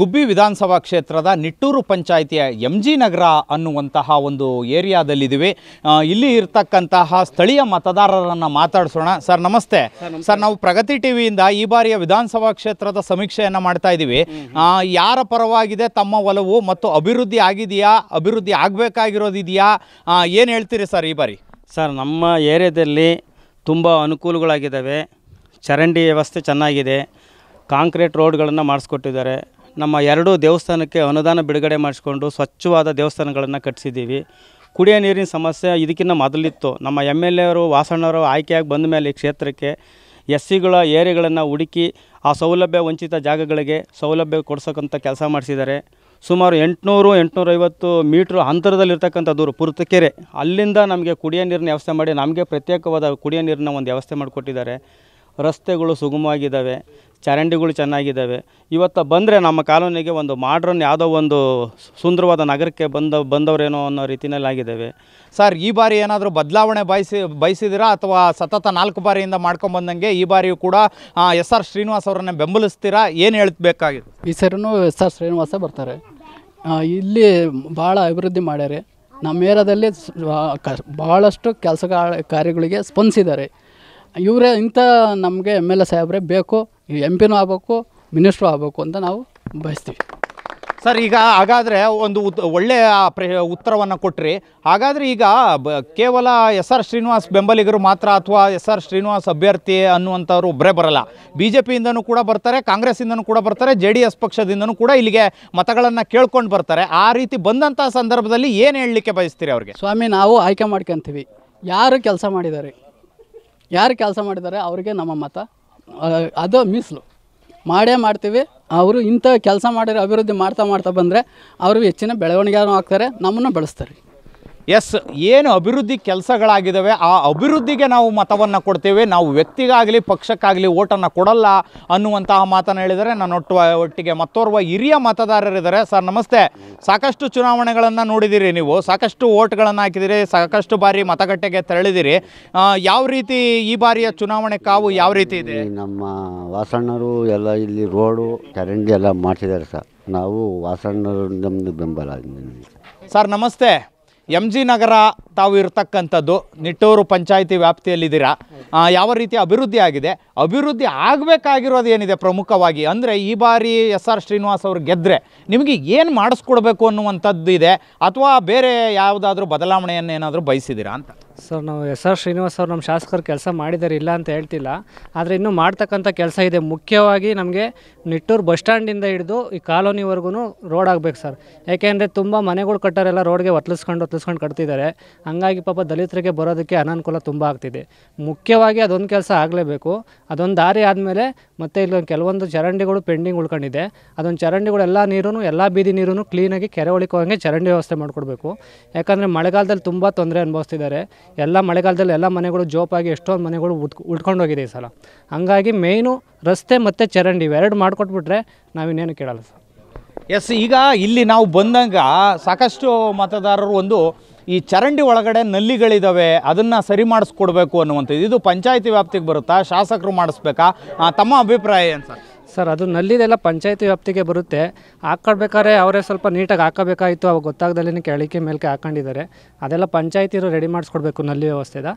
ಗುಬ್ಬಿ ವಿಧಾನಸಭಾ ಕ್ಷೇತ್ರದ ನಿಟ್ಟೂರು ಪಂಚಾಯಿತಿಯ ಎಂ ಜಿ ನಗರ ಅನ್ನುವಂತಹ ಒಂದು ಏರಿಯಾದಲ್ಲಿದ್ದೀವಿ ಇಲ್ಲಿ ಇರತಕ್ಕಂತಹ ಸ್ಥಳೀಯ ಮತದಾರರನ್ನು ಮಾತಾಡಿಸೋಣ ಸರ್ ನಮಸ್ತೆ ಸರ್ ನಾವು ಪ್ರಗತಿ ವಿಯಿಂದ ಈ ಬಾರಿಯ ವಿಧಾನಸಭಾ ಕ್ಷೇತ್ರದ ಸಮೀಕ್ಷೆಯನ್ನು ಮಾಡ್ತಾ ಇದ್ದೀವಿ ಯಾರ ಪರವಾಗಿದೆ ತಮ್ಮ ಒಲವು ಮತ್ತು ಅಭಿವೃದ್ಧಿ ಆಗಿದೆಯಾ ಅಭಿವೃದ್ಧಿ ಆಗಬೇಕಾಗಿರೋದಿದೆಯಾ ಏನು ಹೇಳ್ತೀರಿ ಸರ್ ಈ ಬಾರಿ ಸರ್ ನಮ್ಮ ಏರಿಯಾದಲ್ಲಿ ತುಂಬ ಅನುಕೂಲಗಳಾಗಿದ್ದಾವೆ ಚರಂಡಿ ವ್ಯವಸ್ಥೆ ಚೆನ್ನಾಗಿದೆ ಕಾಂಕ್ರೀಟ್ ರೋಡ್ಗಳನ್ನು ಮಾಡಿಸ್ಕೊಟ್ಟಿದ್ದಾರೆ ನಮ್ಮ ಎರಡೂ ದೇವಸ್ಥಾನಕ್ಕೆ ಅನುದಾನ ಬಿಡುಗಡೆ ಮಾಡಿಸ್ಕೊಂಡು ಸ್ವಚ್ಛವಾದ ದೇವಸ್ಥಾನಗಳನ್ನು ಕಟ್ಟಿಸಿದ್ದೀವಿ ಕುಡಿಯೋ ನೀರಿನ ಸಮಸ್ಯೆ ಇದಕ್ಕಿಂತ ಮೊದಲಿತ್ತು ನಮ್ಮ ಎಮ್ ಎಲ್ ಅವರು ವಾಸಣ್ಣವರು ಆಯ್ಕೆಯಾಗಿ ಬಂದ ಮೇಲೆ ಈ ಕ್ಷೇತ್ರಕ್ಕೆ ಎಸ್ ಸಿಗಳ ಏರಿಗಳನ್ನು ಹುಡುಕಿ ಆ ಸೌಲಭ್ಯ ವಂಚಿತ ಜಾಗಗಳಿಗೆ ಸೌಲಭ್ಯ ಕೊಡ್ಸೋಕ್ಕಂಥ ಕೆಲಸ ಮಾಡಿಸಿದ್ದಾರೆ ಸುಮಾರು ಎಂಟುನೂರು ಎಂಟುನೂರೈವತ್ತು ಮೀಟ್ರ್ ಅಂತರದಲ್ಲಿರ್ತಕ್ಕಂಥ ದೂರು ಪುರ್ತಕೆರೆ ಅಲ್ಲಿಂದ ನಮಗೆ ಕುಡಿಯೋ ನೀರಿನ ವ್ಯವಸ್ಥೆ ಮಾಡಿ ನಮಗೆ ಪ್ರತ್ಯೇಕವಾದ ಕುಡಿಯೋ ನೀರಿನ ಒಂದು ವ್ಯವಸ್ಥೆ ಮಾಡಿಕೊಟ್ಟಿದ್ದಾರೆ ರಸ್ತೆಗಳು ಸುಗಮವಾಗಿದ್ದಾವೆ ಚರಂಡಿಗಳು ಚೆನ್ನಾಗಿದ್ದಾವೆ ಇವತ್ತು ಬಂದರೆ ನಮ್ಮ ಕಾಲೋನಿಗೆ ಒಂದು ಮಾಡ್ರನ್ ಯಾವುದೋ ಒಂದು ಸುಂದರವಾದ ನಗರಕ್ಕೆ ಬಂದ ಬಂದವರೇನೋ ಅನ್ನೋ ರೀತಿಯಲ್ಲಿ ಆಗಿದ್ದಾವೆ ಸರ್ ಈ ಬಾರಿ ಏನಾದರೂ ಬದಲಾವಣೆ ಬಯಸಿ ಬಯಸಿದಿರಾ ಅಥವಾ ಸತತ ನಾಲ್ಕು ಬಾರಿಯಿಂದ ಮಾಡ್ಕೊಂಬಂದಂಗೆ ಈ ಬಾರಿಯೂ ಕೂಡ ಎಸ್ ಆರ್ ಶ್ರೀನಿವಾಸ್ ಅವರನ್ನು ಬೆಂಬಲಿಸ್ತೀರಾ ಏನು ಹೇಳ್ಬೇಕಾಗಿತ್ತು ಈ ಸರಿನೂ ಎಸ್ ಆರ್ ಶ್ರೀನಿವಾಸ ಬರ್ತಾರೆ ಇಲ್ಲಿ ಭಾಳ ಅಭಿವೃದ್ಧಿ ಮಾಡ್ಯಾರೆ ನಮ್ಮ ಏರಿಯಾದಲ್ಲಿ ಭಾಳಷ್ಟು ಕೆಲಸ ಕಾರ್ಯಗಳಿಗೆ ಸ್ಪಂದಿಸಿದ್ದಾರೆ ಇವರೇ ಇಂಥ ನಮಗೆ ಎಮ್ ಎಲ್ ಎ ಸಾಹೇಬ್ರೆ ಬೇಕು ಎಮ್ ಪಿನೂ ಆಗಬೇಕು ಮಿನಿಸ್ಟ್ರು ಆಗಬೇಕು ಅಂತ ನಾವು ಬಯಸ್ತೀವಿ ಸರ್ ಈಗ ಹಾಗಾದರೆ ಒಂದು ಉತ್ ಒಳ್ಳೆಯ ಪ್ರ ಉತ್ತರವನ್ನು ಕೊಟ್ರಿ ಹಾಗಾದರೆ ಈಗ ಬ ಕೇವಲ ಎಸ್ ಆರ್ ಶ್ರೀನಿವಾಸ್ ಬೆಂಬಲಿಗರು ಮಾತ್ರ ಅಥವಾ ಎಸ್ ಆರ್ ಶ್ರೀನಿವಾಸ್ ಅಭ್ಯರ್ಥಿ ಅನ್ನುವಂಥವ್ರು ಒಬ್ಬರೇ ಬರಲ್ಲ ಬಿ ಜೆ ಪಿಯಿಂದನೂ ಕೂಡ ಬರ್ತಾರೆ ಕಾಂಗ್ರೆಸ್ಸಿಂದನೂ ಕೂಡ ಬರ್ತಾರೆ ಜೆ ಡಿ ಎಸ್ ಪಕ್ಷದಿಂದನೂ ಕೂಡ ಇಲ್ಲಿಗೆ ಮತಗಳನ್ನು ಕೇಳ್ಕೊಂಡು ಬರ್ತಾರೆ ಆ ರೀತಿ ಬಂದಂಥ ಸಂದರ್ಭದಲ್ಲಿ ಏನು ಹೇಳಲಿಕ್ಕೆ ಬಯಸ್ತೀರಿ ಅವ್ರಿಗೆ ಸ್ವಾಮಿ ನಾವು ಆಯ್ಕೆ ಮಾಡ್ಕೊತೀವಿ ಯಾರು ಕೆಲಸ ಮಾಡಿದ್ದಾರೆ ಯಾರು ಕೆಲಸ ಮಾಡಿದ್ದಾರೆ ಅವ್ರಿಗೆ ನಮ್ಮ ಮತ ಅದು ಮೀಸಲು ಮಾಡೇ ಮಾಡ್ತೀವಿ ಅವರು ಇಂಥ ಕೆಲಸ ಮಾಡಿರೋ ಅಭಿವೃದ್ಧಿ ಮಾಡ್ತಾ ಮಾಡ್ತಾ ಬಂದರೆ ಅವರು ಹೆಚ್ಚಿನ ಬೆಳವಣಿಗೆನೂ ಆಗ್ತಾರೆ ನಮ್ಮನ್ನು ಬೆಳೆಸ್ತಾರೆ ಎಸ್ ಏನು ಅಭಿವೃದ್ಧಿ ಕೆಲಸಗಳಾಗಿದ್ದಾವೆ ಆ ಅಭಿವೃದ್ಧಿಗೆ ನಾವು ಮತವನ್ನು ಕೊಡ್ತೇವೆ ನಾವು ವ್ಯಕ್ತಿಗಾಗಲಿ ಪಕ್ಷಕ್ಕಾಗಲಿ ಓಟನ್ನು ಕೊಡಲ್ಲ ಅನ್ನುವಂತಹ ಮಾತನ್ನು ಹೇಳಿದರೆ ನಾನು ಒಟ್ಟು ಒಟ್ಟಿಗೆ ಮತ್ತೋರ್ವ ಹಿರಿಯ ಮತದಾರರಿದ್ದಾರೆ ಸರ್ ನಮಸ್ತೆ ಸಾಕಷ್ಟು ಚುನಾವಣೆಗಳನ್ನು ನೋಡಿದ್ದೀರಿ ನೀವು ಸಾಕಷ್ಟು ಓಟ್ಗಳನ್ನು ಹಾಕಿದಿರಿ ಸಾಕಷ್ಟು ಬಾರಿ ಮತಗಟ್ಟೆಗೆ ತೆರಳಿದಿರಿ ಯಾವ ರೀತಿ ಈ ಬಾರಿಯ ಚುನಾವಣೆ ಕಾವು ಯಾವ ರೀತಿ ಇದೆ ನಮ್ಮ ವಾಸಣ್ಣರು ಎಲ್ಲ ಇಲ್ಲಿ ರೋಡು ಕರೆಂಟ್ ಎಲ್ಲ ಮಾಡಿಸಿದ್ದಾರೆ ಸರ್ ನಾವು ವಾಸಣ್ಣರು ನಮ್ಮದು ಬೆಂಬಲ ಸರ್ ನಮಸ್ತೆ ಎಮ್ ಜಿ ನಗರ ತಾವು ಇರ್ತಕ್ಕಂಥದ್ದು ನಿಟ್ಟೂರು ಪಂಚಾಯಿತಿ ವ್ಯಾಪ್ತಿಯಲ್ಲಿದ್ದೀರಾ ಯಾವ ರೀತಿ ಅಭಿವೃದ್ಧಿ ಆಗಿದೆ ಅಭಿವೃದ್ಧಿ ಆಗಬೇಕಾಗಿರೋದು ಏನಿದೆ ಪ್ರಮುಖವಾಗಿ ಅಂದರೆ ಈ ಬಾರಿ ಎಸ್ ಆರ್ ಶ್ರೀನಿವಾಸ್ ಅವರು ಗೆದ್ದರೆ ನಿಮಗೆ ಏನು ಮಾಡಿಸ್ಕೊಡ್ಬೇಕು ಅನ್ನುವಂಥದ್ದು ಇದೆ ಅಥವಾ ಬೇರೆ ಯಾವುದಾದ್ರೂ ಬದಲಾವಣೆಯನ್ನು ಏನಾದರೂ ಬಯಸಿದ್ದೀರಾ ಅಂತ ಸರ್ ನಾವು ಎಸ್ ಆರ್ ಶ್ರೀನಿವಾಸ್ ಅವ್ರು ನಮ್ಮ ಶಾಸಕರು ಕೆಲಸ ಮಾಡಿದ್ದಾರೆ ಇಲ್ಲ ಅಂತ ಹೇಳ್ತಿಲ್ಲ ಆದರೆ ಇನ್ನೂ ಮಾಡ್ತಕ್ಕಂಥ ಕೆಲಸ ಇದೆ ಮುಖ್ಯವಾಗಿ ನಮಗೆ ನಿಟ್ಟೂರು ಬಸ್ ಸ್ಟ್ಯಾಂಡಿಂದ ಹಿಡಿದು ಈ ಕಾಲೋನಿವರೆಗೂ ರೋಡ್ ಆಗಬೇಕು ಸರ್ ಯಾಕೆಂದರೆ ತುಂಬ ಮನೆಗಳು ಕಟ್ಟೋರೆಲ್ಲ ರೋಡ್ಗೆ ಒತ್ತಲಿಸ್ಕೊಂಡು ಒತ್ತಲಿಸ್ಕೊಂಡು ಕಟ್ತಿದ್ದಾರೆ ಹಂಗಾಗಿ ಪಾಪ ದಲಿತರಿಗೆ ಬರೋದಕ್ಕೆ ಅನಾನುಕೂಲ ತುಂಬ ಆಗ್ತಿದೆ ಮುಖ್ಯವಾಗಿ ಅದೊಂದು ಕೆಲಸ ಆಗಲೇಬೇಕು ಅದೊಂದು ದಾರಿ ಆದಮೇಲೆ ಮತ್ತೆ ಇಲ್ಲೊಂದು ಕೆಲವೊಂದು ಚರಂಡಿಗಳು ಪೆಂಡಿಂಗ್ ಉಳ್ಕೊಂಡಿದೆ ಅದೊಂದು ಚರಂಡಿಗಳು ಎಲ್ಲ ನೀರೂ ಎಲ್ಲ ಬೀದಿ ನೀರೂ ಕ್ಲೀನಾಗಿ ಕೆರೆ ಒಳಿಕೋಂಗೆ ಚರಂಡಿ ವ್ಯವಸ್ಥೆ ಮಾಡಿಕೊಡ್ಬೇಕು ಯಾಕಂದರೆ ಮಳೆಗಾಲದಲ್ಲಿ ತುಂಬ ತೊಂದರೆ ಅನುಭವಿಸ್ತಿದ್ದಾರೆ ಎಲ್ಲ ಮಳೆಗಾಲದಲ್ಲಿ ಎಲ್ಲ ಮನೆಗಳು ಜೋಪಾಗಿ ಎಷ್ಟೊಂದು ಮನೆಗಳು ಉಟ್ ಉಳ್ಕೊಂಡೋಗಿದೆ ಈ ಸಲ ಹಂಗಾಗಿ ಮೇಯ್ನು ರಸ್ತೆ ಮತ್ತು ಚರಂಡಿ ಇವೆರಡು ಮಾಡಿಕೊಟ್ಬಿಟ್ರೆ ನಾವಿನ್ನೇನು ಕೇಳಲ್ಲ ಸರ್ ಎಸ್ ಈಗ ಇಲ್ಲಿ ನಾವು ಬಂದಂಗೆ ಸಾಕಷ್ಟು ಮತದಾರರು ಒಂದು ಈ ಚರಂಡಿ ಒಳಗಡೆ ನಲ್ಲಿಗಳಿದ್ದಾವೆ ಅದನ್ನು ಸರಿ ಮಾಡಿಸ್ಕೊಡ್ಬೇಕು ಅನ್ನುವಂಥದ್ದು ಇದು ಪಂಚಾಯಿತಿ ವ್ಯಾಪ್ತಿಗೆ ಬರುತ್ತಾ ಶಾಸಕರು ಮಾಡಿಸ್ಬೇಕಾ ತಮ್ಮ ಅಭಿಪ್ರಾಯ ಏನು ಸರ್ ಸರ್ ಅದು ನಲ್ಲಿದೆಲ್ಲ ಪಂಚಾಯತಿ ವ್ಯಾಪ್ತಿಗೆ ಬರುತ್ತೆ ಹಾಕ್ಕೊಡ್ಬೇಕಾದ್ರೆ ಅವರೇ ಸ್ವಲ್ಪ ನೀಟಾಗಿ ಹಾಕಬೇಕಾಯಿತು ಅವಾಗ ಗೊತ್ತಾಗ್ದಲೇ ಕೇಳಿಕೆ ಮೇಲ್ಕೆ ಹಾಕೊಂಡಿದ್ದಾರೆ ಅದೆಲ್ಲ ಪಂಚಾಯತಿರು ರೆಡಿ ಮಾಡಿಸ್ಕೊಡ್ಬೇಕು ನಲ್ಲಿ ವ್ಯವಸ್ಥೆದ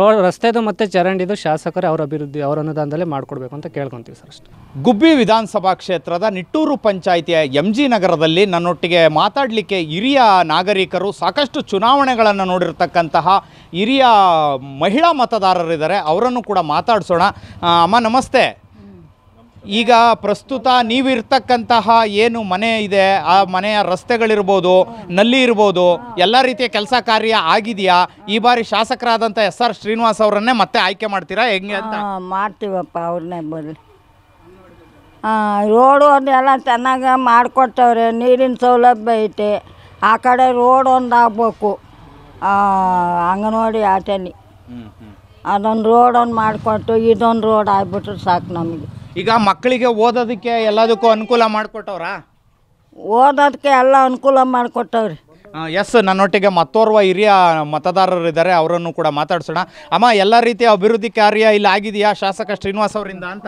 ರೋಡ್ ರಸ್ತೆದು ಮತ್ತು ಚರಂಡಿದು ಶಾಸಕರೇ ಅವರ ಅಭಿವೃದ್ಧಿ ಅವರ ಅನುದಾನದಲ್ಲೇ ಮಾಡಿಕೊಡ್ಬೇಕು ಅಂತ ಕೇಳ್ಕೊತೀವಿ ಸರ್ ಅಷ್ಟು ಗುಬ್ಬಿ ವಿಧಾನಸಭಾ ಕ್ಷೇತ್ರದ ನಿಟ್ಟೂರು ಪಂಚಾಯಿತಿಯ ಎಂ ಜಿ ನಗರದಲ್ಲಿ ನನ್ನೊಟ್ಟಿಗೆ ಮಾತಾಡಲಿಕ್ಕೆ ಹಿರಿಯ ನಾಗರಿಕರು ಸಾಕಷ್ಟು ಚುನಾವಣೆಗಳನ್ನು ನೋಡಿರ್ತಕ್ಕಂತಹ ಹಿರಿಯ ಮಹಿಳಾ ಮತದಾರರಿದ್ದಾರೆ ಅವರನ್ನು ಕೂಡ ಮಾತಾಡಿಸೋಣ ಅಮ್ಮ ನಮಸ್ತೆ ಈಗ ಪ್ರಸ್ತುತ ನೀವಿರ್ತಕ್ಕಂತಹ ಏನು ಮನೆ ಇದೆ ಆ ಮನೆಯ ರಸ್ತೆಗಳಿರ್ಬೋದು ನಲ್ಲಿ ಇರ್ಬೋದು ಎಲ್ಲ ರೀತಿಯ ಕೆಲಸ ಕಾರ್ಯ ಆಗಿದೆಯಾ ಈ ಬಾರಿ ಶಾಸಕರಾದಂಥ ಎಸ್ ಆರ್ ಶ್ರೀನಿವಾಸ್ ಅವರನ್ನೇ ಮತ್ತೆ ಆಯ್ಕೆ ಮಾಡ್ತೀರಾ ಹೆಂಗೆ ಅಂತ ಮಾಡ್ತೀವಪ್ಪ ಅವ್ರನ್ನೇ ಹಾಂ ರೋಡು ಒಂದೆಲ್ಲ ಚೆನ್ನಾಗಿ ಮಾಡಿಕೊಡ್ತವ್ರೆ ನೀರಿನ ಸೌಲಭ್ಯ ಐತೆ ಆ ಕಡೆ ರೋಡ್ ಒಂದು ಆಗ್ಬೇಕು ಅಂಗನವಾಡಿ ಆಟನಿ ಅದೊಂದು ರೋಡ್ ಒಂದು ಮಾಡಿಕೊಟ್ಟು ಇದೊಂದು ರೋಡ್ ಆಗ್ಬಿಟ್ರೆ ಸಾಕು ನಮಗೆ ಈಗ ಮಕ್ಕಳಿಗೆ ಓದೋದಕ್ಕೆ ಎಲ್ಲದಕ್ಕೂ ಅನುಕೂಲ ಮಾಡಿಕೊಟ್ಟವ್ರ ಓದೋದಕ್ಕೆ ಎಲ್ಲ ಅನುಕೂಲ ಮಾಡಿಕೊಟ್ಟವ್ರಿ ಎಸ್ ನನ್ನೊಟ್ಟಿಗೆ ಮತ್ತೋರ್ವ ಹಿರಿಯ ಮತದಾರರು ಇದ್ದಾರೆ ಅವರನ್ನು ಕೂಡ ಮಾತಾಡ್ಸೋಣ ಅಮ್ಮ ಎಲ್ಲ ರೀತಿಯ ಅಭಿವೃದ್ಧಿ ಕಾರ್ಯ ಇಲ್ಲಿ ಆಗಿದೆಯಾ ಶಾಸಕ ಶ್ರೀನಿವಾಸ್ ಅವರಿಂದ ಅಂತ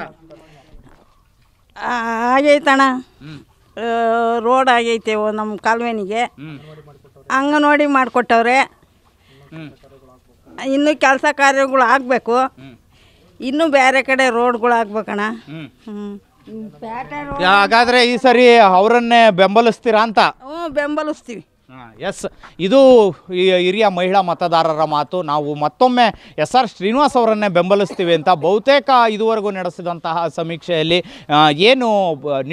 ಆಗೈತಣ ರೋಡ್ ಆಗೈತೆ ನಮ್ಮ ಕಾಲುವೆನಿಗೆ ನೋಡಿ ಮಾಡಿಕೊಟ್ಟವ್ರೆ ಇನ್ನೂ ಕೆಲಸ ಕಾರ್ಯಗಳು ಆಗಬೇಕು ಇನ್ನು ಬೇರೆ ಕಡೆ ರೋಡ್ಗಳು ಹ್ಞೂ ಹಾಗಾದ್ರೆ ಈ ಸರಿ ಅವರನ್ನೇ ಬೆಂಬಲಿಸ್ತೀರಾ ಅಂತ ಹ್ಞೂ ಬೆಂಬಲಿಸ್ತೀವಿ ಎಸ್ ಇದು ಹಿರಿಯ ಮಹಿಳಾ ಮತದಾರರ ಮಾತು ನಾವು ಮತ್ತೊಮ್ಮೆ ಎಸ್ ಆರ್ ಶ್ರೀನಿವಾಸ್ ಅವರನ್ನೇ ಬೆಂಬಲಿಸ್ತೀವಿ ಅಂತ ಬಹುತೇಕ ಇದುವರೆಗೂ ನಡೆಸಿದಂತಹ ಸಮೀಕ್ಷೆಯಲ್ಲಿ ಏನು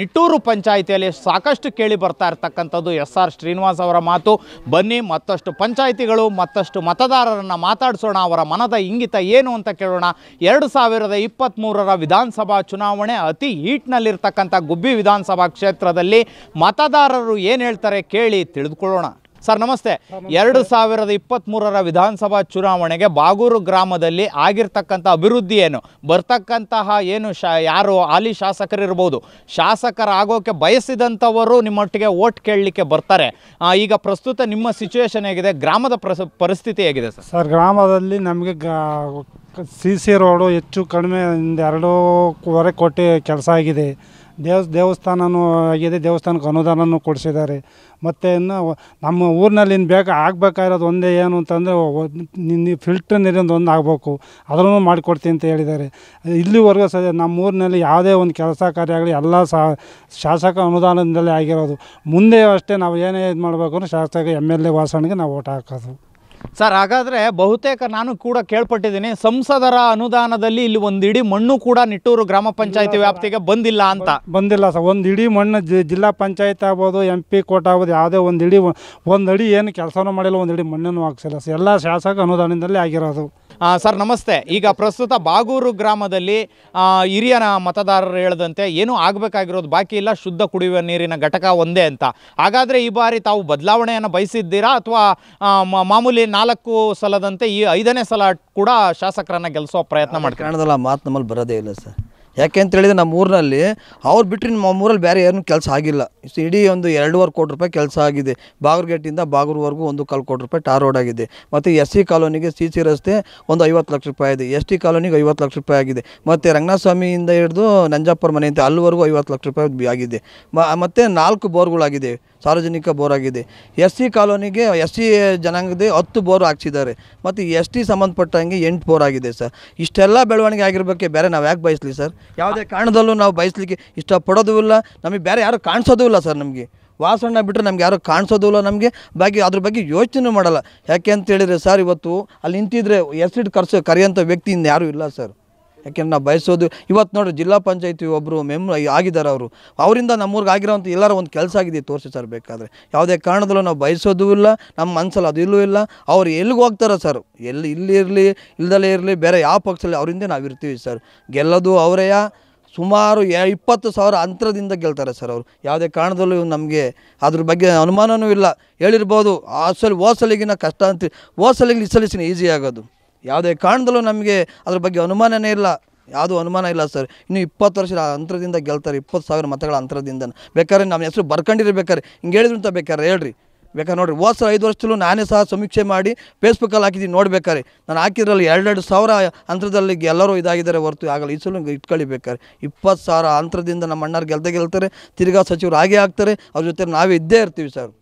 ನಿಟ್ಟೂರು ಪಂಚಾಯಿತಿಯಲ್ಲಿ ಸಾಕಷ್ಟು ಕೇಳಿ ಬರ್ತಾ ಇರ್ತಕ್ಕಂಥದ್ದು ಎಸ್ ಆರ್ ಶ್ರೀನಿವಾಸ್ ಅವರ ಮಾತು ಬನ್ನಿ ಮತ್ತಷ್ಟು ಪಂಚಾಯಿತಿಗಳು ಮತ್ತಷ್ಟು ಮತದಾರರನ್ನು ಮಾತಾಡಿಸೋಣ ಅವರ ಮನದ ಇಂಗಿತ ಏನು ಅಂತ ಕೇಳೋಣ ಎರಡು ಸಾವಿರದ ಇಪ್ಪತ್ತ್ಮೂರರ ವಿಧಾನಸಭಾ ಚುನಾವಣೆ ಅತಿ ಹೀಟ್ನಲ್ಲಿರ್ತಕ್ಕಂಥ ಗುಬ್ಬಿ ವಿಧಾನಸಭಾ ಕ್ಷೇತ್ರದಲ್ಲಿ ಮತದಾರರು ಏನು ಹೇಳ್ತಾರೆ ಕೇಳಿ ತಿಳಿದುಕೊಳ್ಳೋಣ ಸರ್ ನಮಸ್ತೆ ಎರಡು ಸಾವಿರದ ಇಪ್ಪತ್ತ್ಮೂರರ ವಿಧಾನಸಭಾ ಚುನಾವಣೆಗೆ ಬಾಗೂರು ಗ್ರಾಮದಲ್ಲಿ ಆಗಿರ್ತಕ್ಕಂಥ ಅಭಿವೃದ್ಧಿ ಏನು ಬರ್ತಕ್ಕಂತಹ ಏನು ಶಾ ಯಾರು ಹಾಲಿ ಶಾಸಕರಿರ್ಬೋದು ಶಾಸಕರಾಗೋಕ್ಕೆ ಬಯಸಿದಂಥವರು ನಿಮ್ಮೊಟ್ಟಿಗೆ ಓಟ್ ಕೇಳಲಿಕ್ಕೆ ಬರ್ತಾರೆ ಈಗ ಪ್ರಸ್ತುತ ನಿಮ್ಮ ಸಿಚುವೇಶನ್ ಹೇಗಿದೆ ಗ್ರಾಮದ ಪ್ರಸ ಪರಿಸ್ಥಿತಿ ಹೇಗಿದೆ ಸರ್ ಸರ್ ಗ್ರಾಮದಲ್ಲಿ ನಮಗೆ ಸಿ ಸಿ ರೋಡು ಹೆಚ್ಚು ಕಡಿಮೆ ಎರಡು ಕೋಟಿ ಕೆಲಸ ಆಗಿದೆ ದೇವ ದೇವಸ್ಥಾನವೂ ಆಗಿದೆ ದೇವಸ್ಥಾನಕ್ಕೆ ಅನುದಾನವೂ ಕೊಡಿಸಿದ್ದಾರೆ ಮತ್ತು ಇನ್ನು ನಮ್ಮ ಊರಿನಲ್ಲಿ ಇನ್ನು ಬೇಕು ಆಗಬೇಕಾಗಿರೋದು ಒಂದೇ ಏನು ಅಂತಂದರೆ ನೀವು ಫಿಲ್ಟ್ರ್ ನೀರಿಂದ ಒಂದು ಆಗಬೇಕು ಅದನ್ನು ಮಾಡಿಕೊಡ್ತೀನಿ ಅಂತ ಹೇಳಿದ್ದಾರೆ ಇಲ್ಲಿವರೆಗೂ ಸದ್ಯ ನಮ್ಮ ಊರಿನಲ್ಲಿ ಯಾವುದೇ ಒಂದು ಕೆಲಸ ಕಾರ್ಯ ಆಗಲಿ ಎಲ್ಲ ಸಾ ಶಾಸಕ ಅನುದಾನದಿಂದಲೇ ಆಗಿರೋದು ಮುಂದೆ ಅಷ್ಟೇ ನಾವು ಏನೇ ಇದು ಮಾಡಬೇಕು ಅಂದರೆ ಶಾಸಕ ಎಮ್ ಎಲ್ ಎ ವಾಸಣಿಗೆ ನಾವು ಓಟ್ ಹಾಕೋದು ಸರ್ ಹಾಗಾದರೆ ಬಹುತೇಕ ನಾನು ಕೂಡ ಕೇಳ್ಪಟ್ಟಿದ್ದೀನಿ ಸಂಸದರ ಅನುದಾನದಲ್ಲಿ ಇಲ್ಲಿ ಒಂದು ಇಡೀ ಮಣ್ಣು ಕೂಡ ನಿಟ್ಟೂರು ಗ್ರಾಮ ಪಂಚಾಯತಿ ವ್ಯಾಪ್ತಿಗೆ ಬಂದಿಲ್ಲ ಅಂತ ಬಂದಿಲ್ಲ ಸರ್ ಒಂದು ಇಡೀ ಮಣ್ಣು ಜಿಲ್ಲಾ ಪಂಚಾಯತ್ ಆಗ್ಬೋದು ಎಂ ಪಿ ಕೋಟ ಆಗ್ಬೋದು ಯಾವುದೇ ಒಂದು ಇಡೀ ಒಂದು ಅಡಿ ಏನು ಕೆಲಸನೂ ಮಾಡಿಲ್ಲ ಒಂದು ಇಡೀ ಮಣ್ಣನ್ನು ಹಾಕ್ಸಿಲ್ಲ ಸರ್ ಎಲ್ಲ ಶಾಸಕ ಅನುದಾನದಲ್ಲೇ ಆಗಿರೋದು ಸರ್ ನಮಸ್ತೆ ಈಗ ಪ್ರಸ್ತುತ ಬಾಗೂರು ಗ್ರಾಮದಲ್ಲಿ ಹಿರಿಯ ಮತದಾರರು ಹೇಳದಂತೆ ಏನೂ ಆಗಬೇಕಾಗಿರೋದು ಬಾಕಿ ಇಲ್ಲ ಶುದ್ಧ ಕುಡಿಯುವ ನೀರಿನ ಘಟಕ ಒಂದೇ ಅಂತ ಹಾಗಾದರೆ ಈ ಬಾರಿ ತಾವು ಬದಲಾವಣೆಯನ್ನು ಬಯಸಿದ್ದೀರಾ ಅಥವಾ ಮಾಮೂಲಿ ನಾಲ್ಕು ಸಲದಂತೆ ಈ ಐದನೇ ಸಲ ಕೂಡ ಶಾಸಕರನ್ನು ಗೆಲ್ಲಿಸೋ ಪ್ರಯತ್ನ ಮಾಡ್ತೀವಿ ಮಾತು ನಮ್ಮಲ್ಲಿ ಬರೋದೇ ಇಲ್ಲ ಸರ್ ಯಾಕೆ ಅಂತೇಳಿದರೆ ನಮ್ಮ ಊರಿನಲ್ಲಿ ಅವ್ರು ಬಿಟ್ಟರೆ ನಮ್ಮ ಊರಲ್ಲಿ ಬೇರೆ ಏನೂ ಕೆಲಸ ಆಗಿಲ್ಲ ಇಡೀ ಒಂದು ಎರಡೂವರೆ ಕೋಟಿ ರೂಪಾಯಿ ಕೆಲಸ ಆಗಿದೆ ಗೇಟಿಂದ ಬಾಗೂರ್ವರೆಗೂ ಒಂದು ಕಾಲು ಕೋಟಿ ರೂಪಾಯಿ ಟಾರ್ ರೋಡ್ ಆಗಿದೆ ಮತ್ತು ಎಸ್ ಸಿ ಕಾಲೋನಿಗೆ ಸಿ ಸಿ ರಸ್ತೆ ಒಂದು ಐವತ್ತು ಲಕ್ಷ ರೂಪಾಯಿ ಇದೆ ಎಸ್ ಟಿ ಕಾಲೋನಿಗೆ ಐವತ್ತು ಲಕ್ಷ ರೂಪಾಯಿ ಆಗಿದೆ ಮತ್ತು ರಂಗನಾಥ ಸ್ವಾಮಿಯಿಂದ ಹಿಡಿದು ನಂಜಾಪುರ ಮನೆಯಿಂದ ಅಲ್ಲಿವರೆಗೂ ಐವತ್ತು ಲಕ್ಷ ರೂಪಾಯಿ ಆಗಿದೆ ಮತ್ತು ನಾಲ್ಕು ಬೋರ್ಗಳಾಗಿದೆ ಸಾರ್ವಜನಿಕ ಬೋರ್ ಆಗಿದೆ ಎಸ್ ಸಿ ಕಾಲೋನಿಗೆ ಎಸ್ ಸಿ ಜನಾಂಗದ ಹತ್ತು ಬೋರ್ ಹಾಕ್ಸಿದ್ದಾರೆ ಮತ್ತು ಎಸ್ ಟಿ ಸಂಬಂಧಪಟ್ಟಂಗೆ ಎಂಟು ಬೋರ್ ಆಗಿದೆ ಸರ್ ಇಷ್ಟೆಲ್ಲ ಬೆಳವಣಿಗೆ ಆಗಿರಬೇಕೆ ಬೇರೆ ನಾವು ಯಾಕೆ ಬಯಸಲಿ ಸರ್ ಯಾವುದೇ ಕಾರಣದಲ್ಲೂ ನಾವು ಬಯಸಲಿಕ್ಕೆ ಇಷ್ಟಪಡೋದು ಇಲ್ಲ ನಮಗೆ ಬೇರೆ ಯಾರು ಕಾಣಿಸೋದು ಇಲ್ಲ ಸರ್ ನಮಗೆ ವಾಸಣ್ಣ ಬಿಟ್ಟರೆ ನಮ್ಗೆ ಯಾರು ಕಾಣಿಸೋದು ಇಲ್ಲ ನಮಗೆ ಬಾಕಿ ಅದ್ರ ಬಗ್ಗೆ ಯೋಚನೆ ಮಾಡಲ್ಲ ಯಾಕೆ ಅಂತ ಹೇಳಿದರೆ ಸರ್ ಇವತ್ತು ಅಲ್ಲಿ ನಿಂತಿದ್ರೆ ಎಸಿಡ್ ಕರ್ಸೋ ಕರೆಯೋಂಥ ವ್ಯಕ್ತಿ ಯಾರೂ ಇಲ್ಲ ಸರ್ ಯಾಕೆಂದ್ರೆ ನಾವು ಬಯಸೋದು ಇವತ್ತು ನೋಡಿ ಜಿಲ್ಲಾ ಪಂಚಾಯತಿ ಒಬ್ಬರು ಮೆಮ್ ಆಗಿದ್ದಾರೆ ಅವರು ಅವರಿಂದ ನಮ್ಮೂರ್ಗೆ ಆಗಿರೋವಂಥ ಎಲ್ಲರ ಒಂದು ಕೆಲಸ ಆಗಿದೆ ತೋರಿಸಿ ಸರ್ ಬೇಕಾದ್ರೆ ಯಾವುದೇ ಕಾರಣದಲ್ಲೂ ನಾವು ಬಯಸೋದು ಇಲ್ಲ ನಮ್ಮ ಮನಸ್ಸಲ್ಲಿ ಅದು ಇಲ್ಲೂ ಇಲ್ಲ ಅವ್ರು ಎಲ್ಲಿಗೆ ಹೋಗ್ತಾರೆ ಸರ್ ಎಲ್ಲಿ ಇಲ್ಲಿರಲಿ ಇಲ್ಲದಲ್ಲೇ ಇರಲಿ ಬೇರೆ ಯಾವ ಪಕ್ಷದಲ್ಲಿ ಅವರಿಂದ ನಾವು ಇರ್ತೀವಿ ಸರ್ ಗೆಲ್ಲೋದು ಅವರೇ ಸುಮಾರು ಇಪ್ಪತ್ತು ಸಾವಿರ ಅಂತರದಿಂದ ಗೆಲ್ತಾರೆ ಸರ್ ಅವರು ಯಾವುದೇ ಕಾರಣದಲ್ಲೂ ನಮಗೆ ಅದ್ರ ಬಗ್ಗೆ ಅನುಮಾನವೂ ಇಲ್ಲ ಹೇಳಿರ್ಬೋದು ಆ ಸಲ ಓಸಲಿಗಿನ ಕಷ್ಟ ಅಂತ ಓಸಲಿಗೆ ಇಸಲಿಸಿನ ಈಸಿ ಆಗೋದು ಯಾವುದೇ ಕಾರಣದಲ್ಲೂ ನಮಗೆ ಅದ್ರ ಬಗ್ಗೆ ಅನುಮಾನನೇ ಇಲ್ಲ ಯಾವುದೂ ಅನುಮಾನ ಇಲ್ಲ ಸರ್ ಇನ್ನು ಇಪ್ಪತ್ತು ವರ್ಷದ ಅಂತರದಿಂದ ಗೆಲ್ತಾರೆ ಇಪ್ಪತ್ತು ಸಾವಿರ ಮತಗಳ ಅಂತರದಿಂದ ಬೇಕಾದ್ರೆ ನಮ್ಮ ಹೆಸರು ಬರ್ಕೊಂಡಿರ್ಬೇಕಾರೆ ಹಿಂಗೆ ಹೇಳಿದ್ರು ಅಂತ ಬೇಕಾರೆ ಹೇಳ್ರಿ ಬೇಕಾದ್ರೆ ನೋಡಿರಿ ಹೋದ ಸಲ ಐದು ವರ್ಷದಲ್ಲೂ ನಾನೇ ಸಹ ಸಮೀಕ್ಷೆ ಮಾಡಿ ಫೇಸ್ಬುಕ್ಕಲ್ಲಿ ಹಾಕಿದ್ದೀನಿ ನೋಡ್ಬೇಕಾರೆ ನಾನು ಹಾಕಿದ್ರಲ್ಲಿ ಎರಡೆರಡು ಸಾವಿರ ಅಂತರದಲ್ಲಿ ಎಲ್ಲರೂ ಇದಾಗಿದ್ದಾರೆ ಹೊರತು ಆಗಲ್ಲ ಈ ಸಲ ಇಟ್ಕೊಳ್ಳಿ ಬೇಕಾರೆ ಇಪ್ಪತ್ತು ಸಾವಿರ ಅಂತರದಿಂದ ನಮ್ಮ ಅಣ್ಣರು ಗೆಲ್ದೇ ಗೆಲ್ತಾರೆ ತಿರ್ಗಾ ಸಚಿವರು ಹಾಗೆ ಆಗ್ತಾರೆ ಅವ್ರ ಜೊತೆ ನಾವೇ ಇದ್ದೇ ಇರ್ತೀವಿ ಸರ್